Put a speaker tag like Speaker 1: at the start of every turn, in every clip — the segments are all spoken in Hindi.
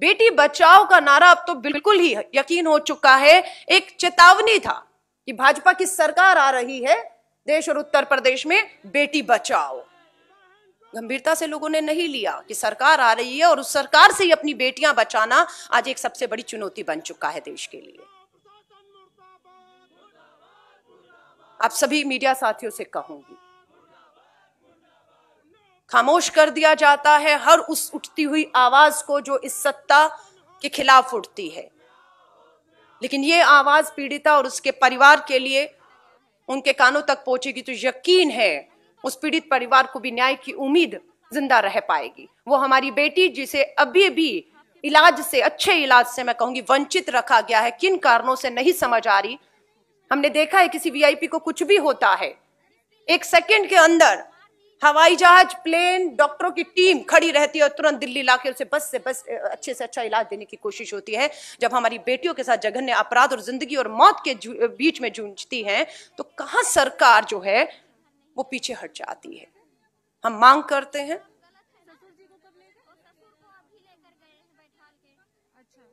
Speaker 1: बेटी बचाओ का नारा अब तो बिल्कुल ही यकीन हो चुका है एक चेतावनी था कि भाजपा की सरकार आ रही है देश और उत्तर प्रदेश में बेटी बचाओ गंभीरता से लोगों ने नहीं लिया कि सरकार आ रही है और उस सरकार से ही अपनी बेटियां बचाना आज एक सबसे बड़ी चुनौती बन चुका है देश के लिए आप सभी मीडिया साथियों से कहूंगी खामोश कर दिया जाता है हर उस उठती हुई आवाज को जो इस सत्ता के खिलाफ उठती है लेकिन ये आवाज पीड़िता और उसके परिवार के लिए उनके कानों तक पहुंचेगी तो यकीन है उस पीड़ित परिवार को भी न्याय की उम्मीद जिंदा रह पाएगी वो हमारी बेटी जिसे अभी भी इलाज से अच्छे इलाज से मैं कहूंगी वंचित रखा गया है किन कारणों से नहीं समझ आ रही हमने देखा है किसी वीआईपी को कुछ भी होता है एक सेकंड के अंदर हवाई जहाज प्लेन डॉक्टरों की टीम खड़ी रहती है और तुरंत दिल्ली लाके उसे बस से बस अच्छे से अच्छा इलाज देने की कोशिश होती है जब हमारी बेटियों के साथ जघन्य अपराध और जिंदगी और मौत के बीच में जूझती हैं तो कहाँ सरकार जो है वो पीछे हट जाती है हम मांग करते हैं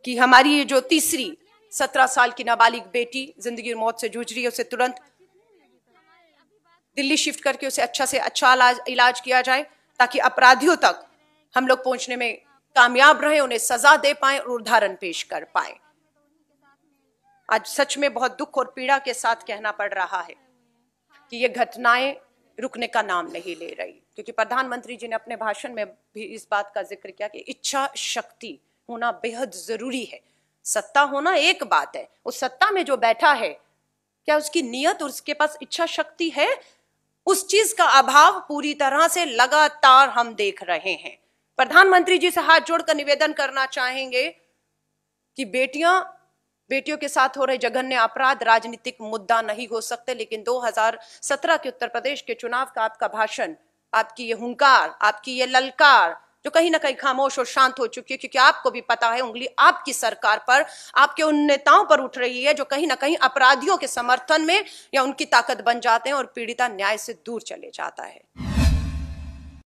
Speaker 1: कि हमारी ये जो तीसरी सत्रह साल की नाबालिग बेटी जिंदगी और मौत से जूझ रही है उसे तुरंत दिल्ली शिफ्ट करके उसे अच्छा से अच्छा इलाज किया जाए ताकि अपराधियों तक हम लोग पहुंचने में कामयाब रहे उन्हें सजा दे पाए और उदाहरण पेश कर पाए आज सच में बहुत दुख और पीड़ा के साथ कहना पड़ रहा है कि ये घटनाएं रुकने का नाम नहीं ले रही क्योंकि प्रधानमंत्री जी ने अपने भाषण में भी इस बात का जिक्र किया कि इच्छा शक्ति होना बेहद जरूरी है सत्ता होना एक बात है उस सत्ता में जो बैठा है क्या उसकी नियत और उसके पास इच्छा शक्ति है उस चीज का अभाव पूरी तरह से लगातार हम देख रहे हैं प्रधानमंत्री जी से हाथ जोड़कर निवेदन करना चाहेंगे कि बेटियां बेटियों के साथ हो रहे जघन्य अपराध राजनीतिक मुद्दा नहीं हो सकते लेकिन 2017 के उत्तर प्रदेश के चुनाव का आपका भाषण आपकी ये हुंकार आपकी ये ललकार जो कहीं ना कहीं खामोश और शांत हो चुकी है क्योंकि आपको भी पता है उंगली आपकी सरकार पर आपके उन नेताओं पर उठ रही है जो कहीं ना कहीं अपराधियों के समर्थन में या उनकी ताकत बन जाते हैं और पीड़िता न्याय से दूर चले जाता है